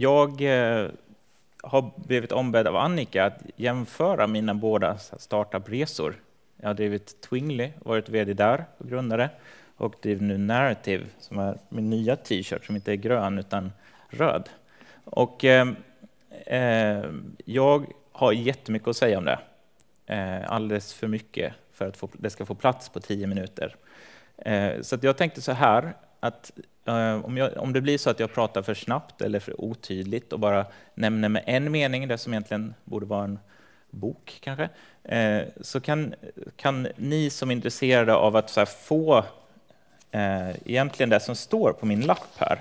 Jag eh, har blivit ombedd av Annika att jämföra mina båda startup-resor. Jag har drivit Twingly, varit VD där och grundare och driver nu Narrative som är min nya t-shirt som inte är grön utan röd. Och eh, eh, jag har jättemycket att säga om det. Eh, alldeles för mycket för att få, det ska få plats på tio minuter. Eh, så jag tänkte så här, att eh, om, jag, om det blir så att jag pratar för snabbt eller för otydligt och bara nämner med en mening, det som egentligen borde vara en bok kanske, eh, så kan, kan ni som är intresserade av att här, få eh, egentligen det som står på min lapp här,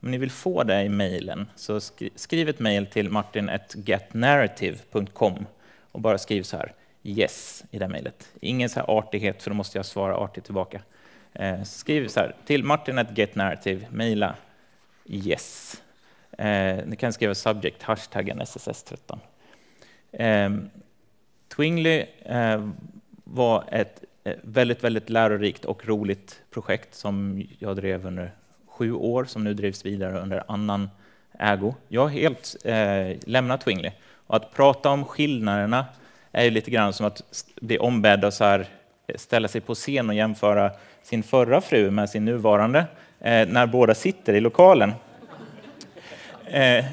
om ni vill få det i mejlen, så skriv ett mejl till martin.getnarrative.com och bara skriv så här, yes, i det mejlet. Ingen så artighet, för då måste jag svara artigt tillbaka. Eh, skriv så här, till martin at getnarrative, mejla yes. Eh, ni kan skriva subject, hashtaggen SSS13. Eh, Twingly eh, var ett eh, väldigt, väldigt lärorikt och roligt projekt som jag drev under sju år, som nu drivs vidare under annan ägo. Jag har helt eh, lämnat Twingly. Och att prata om skillnaderna är lite grann som att bli ombedd att så här, ställa sig på scen och jämföra sin förra fru med sin nuvarande eh, när båda sitter i lokalen. Eh,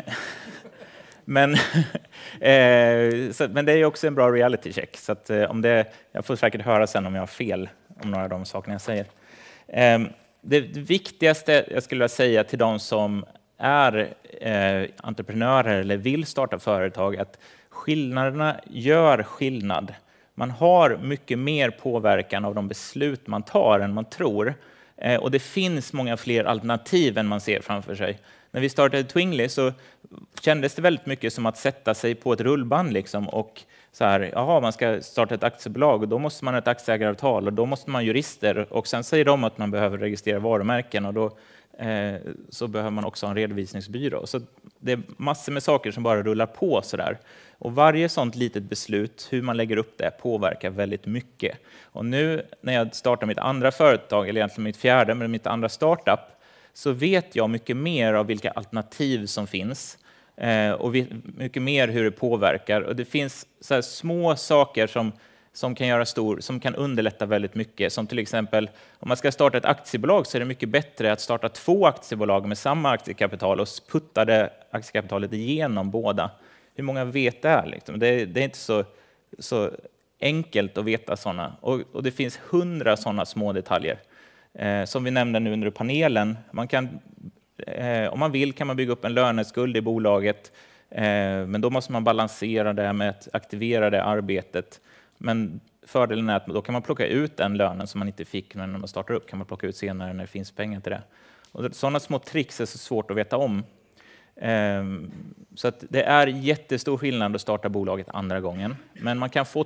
men, eh, men det är också en bra reality check, så om det, jag får säkert höra sen om jag har fel om några av de sakerna jag säger. Ehm, det viktigaste jag skulle vilja säga till de som är entreprenörer eller vill starta företag, att skillnaderna gör skillnad man har mycket mer påverkan av de beslut man tar än man tror. Eh, och det finns många fler alternativ än man ser framför sig. När vi startade Twingly så kändes det väldigt mycket som att sätta sig på ett rullband liksom och så här, jaha, man ska starta ett aktiebolag och då måste man ha ett aktieägaravtal och då måste man ha jurister och sen säger de att man behöver registrera varumärken och då eh, så behöver man också ha en redovisningsbyrå. Så det är massor med saker som bara rullar på sådär. Och varje sådant litet beslut, hur man lägger upp det, påverkar väldigt mycket. Och nu när jag startar mitt andra företag, eller egentligen mitt fjärde, men mitt andra startup, så vet jag mycket mer av vilka alternativ som finns eh, och mycket mer hur det påverkar. Och det finns så små saker som som kan, göra stor, som kan underlätta väldigt mycket. Som till exempel om man ska starta ett aktiebolag så är det mycket bättre att starta två aktiebolag med samma aktiekapital och putta det aktiekapitalet igenom båda. Hur många vet det här? Liksom? Det, det, är inte så, så enkelt att veta sådana. Och, och, det finns hundra sådana små detaljer. Eh, som vi nämnde nu under panelen, man kan, eh, om man vill kan man bygga upp en löneskuld i bolaget, eh, men då måste man balansera det med att aktivera det arbetet. Men fördelen är att då kan man plocka ut den lönen som man inte fick när man startar upp, kan man plocka ut senare när det finns pengar till det. Och sådana små tricks är så svårt att veta om. Ehm, så att det är jättestor skillnad att starta bolaget andra gången. Men man kan få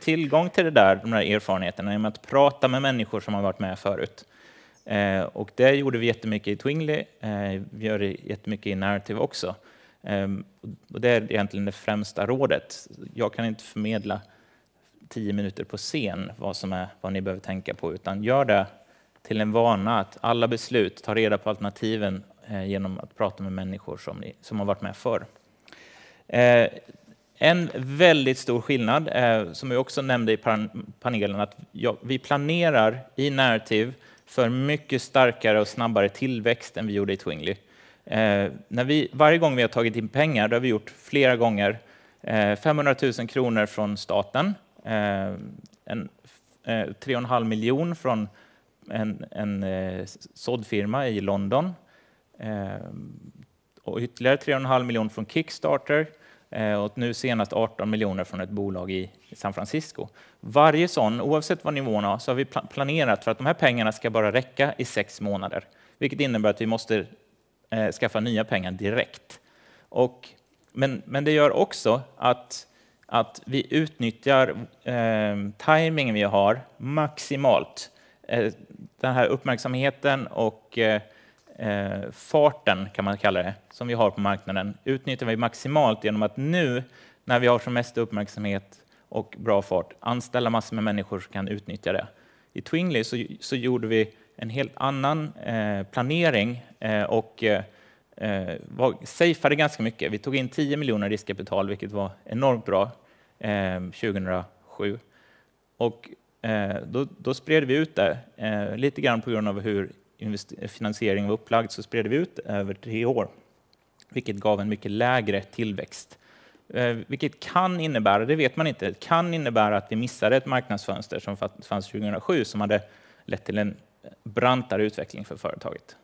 tillgång till det där, de där erfarenheterna genom att prata med människor som har varit med förut. Ehm, och det gjorde vi jättemycket i Twingly, ehm, vi gör det jättemycket i Narrative också. Och det är egentligen det främsta rådet. Jag kan inte förmedla tio minuter på scen vad, som är, vad ni behöver tänka på, utan gör det till en vana att alla beslut, ta reda på alternativen eh, genom att prata med människor som, ni, som har varit med förr. Eh, en väldigt stor skillnad, eh, som vi också nämnde i panelen, att vi planerar i Narrative för mycket starkare och snabbare tillväxt än vi gjorde i Twingly. När vi, varje gång vi har tagit in pengar, det har vi gjort flera gånger, 500 000 kronor från staten Eh, en, eh, 3,5 miljoner från en, en eh, såddfirma i London. Eh, och ytterligare 3,5 miljoner från Kickstarter eh, och nu senast 18 miljoner från ett bolag i, i San Francisco. Varje sån, oavsett vad nivån är, så har vi pla planerat för att de här pengarna ska bara räcka i sex månader, vilket innebär att vi måste eh, skaffa nya pengar direkt. Och, men, men det gör också att att vi utnyttjar eh, tajmingen vi har maximalt. Eh, den här uppmärksamheten och eh, eh, farten, kan man kalla det, som vi har på marknaden utnyttjar vi maximalt genom att nu när vi har som mest uppmärksamhet och bra fart anställa massor med människor som kan utnyttja det. I Twingly så, så gjorde vi en helt annan eh, planering eh, och eh, var, safeade ganska mycket. Vi tog in 10 miljoner riskkapital, vilket var enormt bra eh, 2007. Och eh, då, då, spred vi ut det, eh, lite grann på grund av hur finansieringen var upplagd, så spred vi ut över tre år, vilket gav en mycket lägre tillväxt. Eh, vilket kan innebära, det vet man inte, kan innebära att vi missade ett marknadsfönster som fanns 2007 som hade lett till en brantare utveckling för företaget.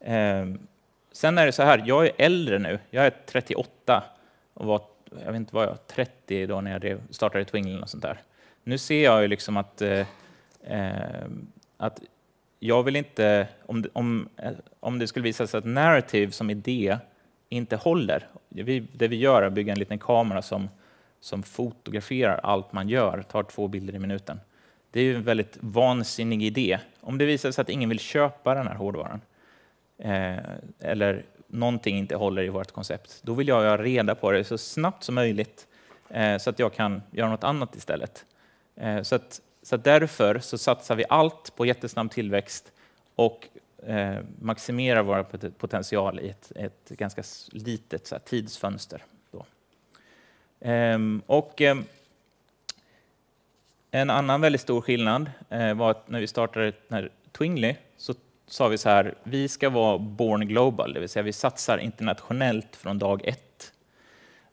Ehm, sen är det så här, jag är äldre nu. Jag är 38 och var, jag vet inte vad jag 30 då när jag startade Twingle och sånt där. Nu ser jag ju liksom att, eh, eh att jag vill inte, om, om, eh, om det skulle visa sig att narrative som idé inte håller, vi, det vi gör är att bygga en liten kamera som, som fotograferar allt man gör, tar två bilder i minuten. Det är ju en väldigt vansinnig idé. Om det visar sig att ingen vill köpa den här hårdvaran, eh, eller någonting inte håller i vårt koncept, då vill jag ha reda på det så snabbt som möjligt eh, så att jag kan göra något annat istället. Eh, så, att, så att därför så satsar vi allt på jättesnabb tillväxt och eh, maximerar vår potential i ett, ett ganska litet här, tidsfönster. Ehm, och, ehm, en annan väldigt stor skillnad eh, var att när vi startade Twingly så sa vi så här, vi ska vara born global, det vill säga vi satsar internationellt från dag ett.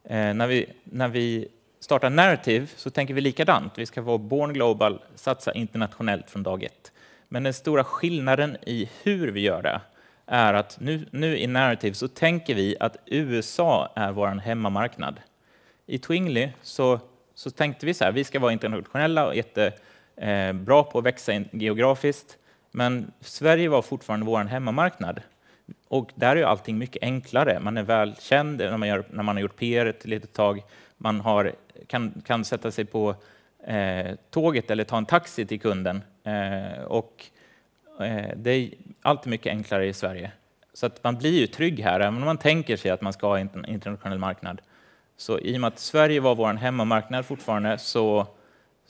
Eh, när, vi, när vi startar narrative så tänker vi likadant, vi ska vara born global, satsa internationellt från dag ett. Men den stora skillnaden i hur vi gör det är att nu, nu i narrative så tänker vi att USA är vår hemmamarknad. I Twingly så, så tänkte vi så här, vi ska vara internationella och jättebra eh, på att växa geografiskt. Men Sverige var fortfarande vår hemmamarknad. Och där är allting mycket enklare. Man är välkänd när man, gör, när man har gjort PR ett litet tag. Man har, kan, kan sätta sig på eh, tåget eller ta en taxi till kunden. Eh, och eh, det är alltid mycket enklare i Sverige. Så att man blir ju trygg här, även om man tänker sig att man ska ha en internationell marknad. Så i och med att Sverige var vår hemmamarknad fortfarande så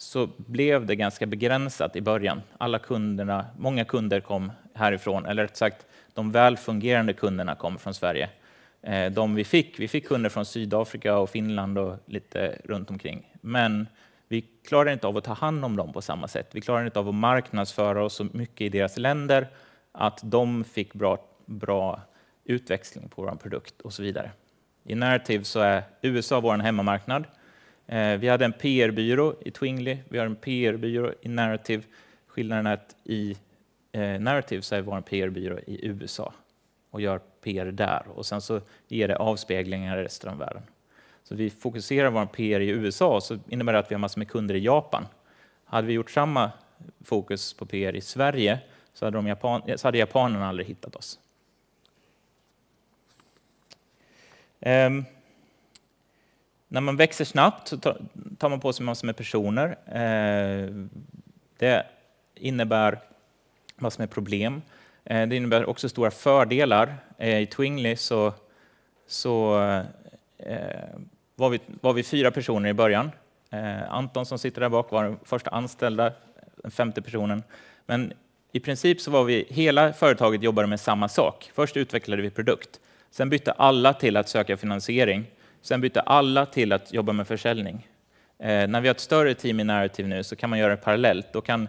så blev det ganska begränsat i början. Alla kunderna, många kunder kom härifrån, eller rätt sagt, de välfungerande kunderna kom från Sverige. Eh, de vi fick, vi fick kunder från Sydafrika och Finland och lite runt omkring. Men vi klarade inte av att ta hand om dem på samma sätt. Vi klarade inte av att marknadsföra oss så mycket i deras länder att de fick bra, bra utväxling på vår produkt och så vidare. I Narrative så är USA vår hemmamarknad. Eh, vi hade en PR-byrå i Twingly, vi har en PR-byrå i Narrative. Skillnaden är att i eh, Narrative så är vår PR-byrå i USA och gör PR där och sen så ger det avspeglingar i resten av världen. Så vi fokuserar vår PR i USA så innebär det att vi har massor med kunder i Japan. Hade vi gjort samma fokus på PR i Sverige så hade, de Japan, så hade japanerna aldrig hittat oss. Ehm, när man växer snabbt så tar man på sig massor med personer. Eh, det innebär massor med problem. Eh, det innebär också stora fördelar. Eh, I Twingly så, så var, vi, var vi fyra personer i början. Anton som sitter där bak var den första anställda, den femte personen. Men i princip så var vi, hela företaget jobbade med samma sak. Först utvecklade vi produkt. Sen bytte alla till att söka finansiering Sen bytte alla till att jobba med försäljning. Eh, när vi har ett större team i Narrative nu så kan man göra det parallellt. Då kan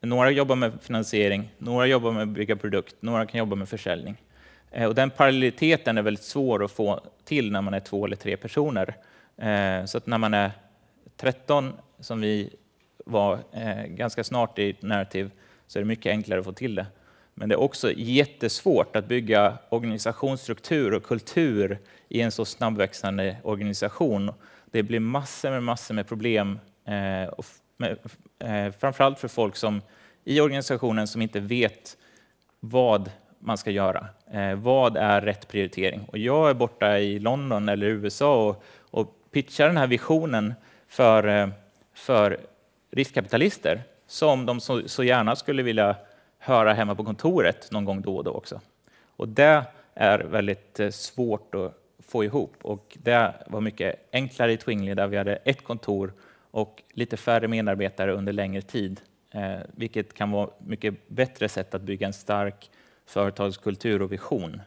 några jobba med finansiering, några jobba med att bygga produkt, några kan jobba med försäljning. Eh, och den parallelliteten är väldigt svår att få till när man är två eller tre personer. Eh, så att när man är 13, som vi var eh, ganska snart i Narrative, så är det mycket enklare att få till det. Men det är också jättesvårt att bygga organisationsstruktur och kultur i en så snabbväxande organisation. Det blir massor med, massor med problem, eh, och med, eh, framförallt för folk som i organisationen som inte vet vad man ska göra. Eh, vad är rätt prioritering? Och jag är borta i London eller USA och, och pitchar den här visionen för, eh, för riskkapitalister som de så, så gärna skulle vilja höra hemma på kontoret någon gång då och då också. Och det är väldigt eh, svårt att få ihop och det var mycket enklare i Twingly där vi hade ett kontor och lite färre medarbetare under längre tid, eh, vilket kan vara mycket bättre sätt att bygga en stark företagskultur och vision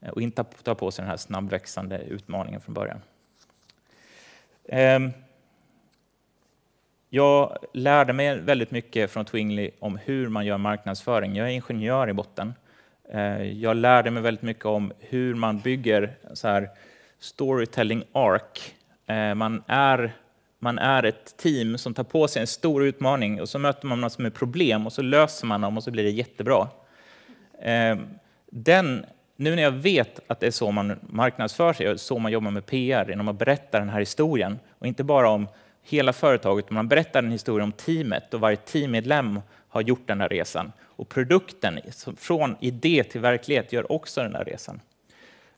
eh, och inte ta på sig den här snabbväxande utmaningen från början. Ehm, jag lärde mig väldigt mycket från Twingly om hur man gör marknadsföring. Jag är ingenjör i botten. Eh, jag lärde mig väldigt mycket om hur man bygger så här storytelling ark. Eh, man är, man är ett team som tar på sig en stor utmaning och så möter man massor med problem och så löser man dem och så blir det jättebra. Eh, den, nu när jag vet att det är så man marknadsför sig, och så man jobbar med PR, genom att berätta den här historien och inte bara om hela företaget. Man berättar en historia om teamet och varje teammedlem har gjort den här resan. Och produkten från idé till verklighet gör också den här resan.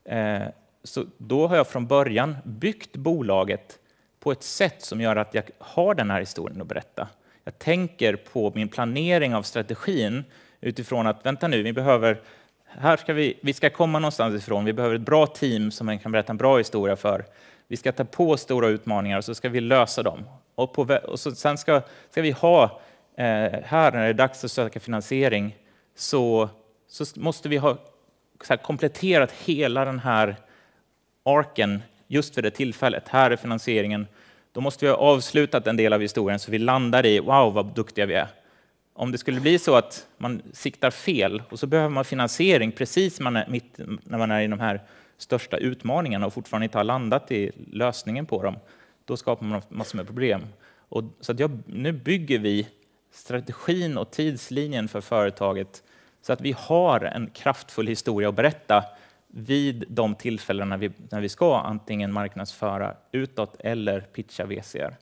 Eh, så då har jag från början byggt bolaget på ett sätt som gör att jag har den här historien att berätta. Jag tänker på min planering av strategin utifrån att vänta nu, vi behöver här ska vi, vi ska komma någonstans ifrån, vi behöver ett bra team som man kan berätta en bra historia för. Vi ska ta på oss stora utmaningar och så ska vi lösa dem. Och, på, och så, sen ska, ska vi ha, eh, här när det är dags att söka finansiering, så, så måste vi ha här, kompletterat hela den här arken just för det tillfället. Här är finansieringen. Då måste vi ha avslutat en del av historien så vi landar i wow vad duktiga vi är. Om det skulle bli så att man siktar fel och så behöver man finansiering precis när man är, mitt, när man är i de här största utmaningarna och fortfarande inte har landat i lösningen på dem, då skapar man massor med problem. Och, så att jag, nu bygger vi strategin och tidslinjen för företaget så att vi har en kraftfull historia att berätta vid de tillfällen när vi, när vi ska antingen marknadsföra utåt eller pitcha VCR.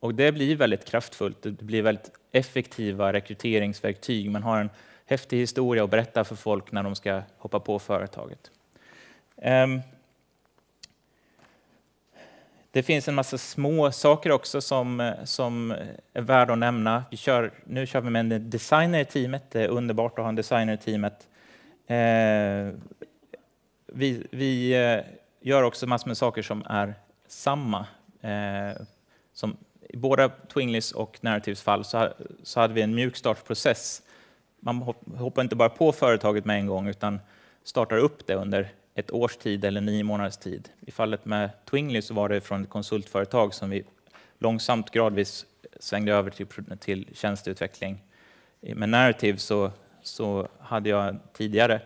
Och det blir väldigt kraftfullt, det blir väldigt effektiva rekryteringsverktyg. Man har en häftig historia att berätta för folk när de ska hoppa på företaget. Ehm, det finns en massa små saker också som, eh, som är värda att nämna. Vi kör, nu kör vi med en designer i teamet. Det är underbart att ha en designer i teamet. Ehm, vi, vi eh, gör också massor med saker som är samma. Ehm, som I båda Twinglish och Narratives fall så, så hade vi en mjuk Man hoppar inte bara på företaget med en gång utan startar upp det under ett års tid eller nio månaders tid. I fallet med Twingly så var det från ett konsultföretag som vi långsamt gradvis svängde över till, till tjänsteutveckling. Med Narrative så, så hade jag tidigare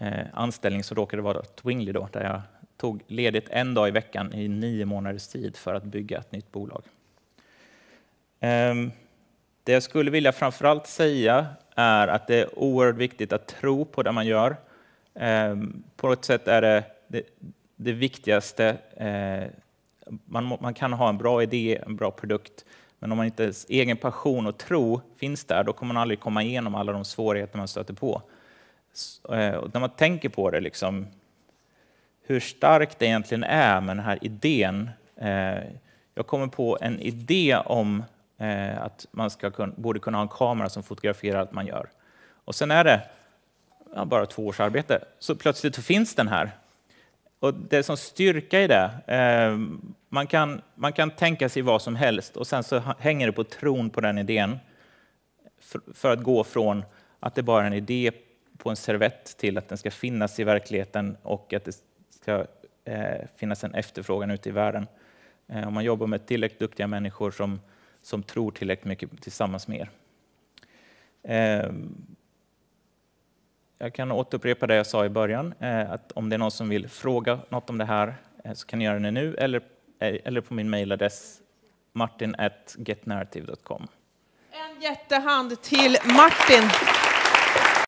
eh, anställning som råkade vara Twingly då, där jag tog ledigt en dag i veckan i nio månaders tid för att bygga ett nytt bolag. Eh, det jag skulle vilja framförallt säga är att det är oerhört viktigt att tro på det man gör Ehm, på något sätt är det det, det viktigaste. Eh, man, man kan ha en bra idé, en bra produkt, men om man inte ens egen passion och tro finns där, då kommer man aldrig komma igenom alla de svårigheter man stöter på. Eh, och när man tänker på det, liksom, hur starkt det egentligen är med den här idén. Eh, jag kommer på en idé om att man ska, borde kunna ha en kamera som fotograferar allt man gör. Och sen är det ja, bara två års arbete. Så plötsligt finns den här. Och det är som styrka i det. Eh, man kan, man kan tänka sig vad som helst och sen så hänger det på tron på den idén. För, för att gå från att det bara är en idé på en servett till att den ska finnas i verkligheten och att det ska eh, finnas en efterfrågan ute i världen. Eh, om man jobbar med tillräckligt duktiga människor som, som tror tillräckligt mycket tillsammans med er. Eh, jag kan återupprepa det jag sa i början, eh, att om det är någon som vill fråga något om det här eh, så kan ni göra det nu eller, eh, eller på min mejladress martin.getnarrative.com. En jättehand till Martin.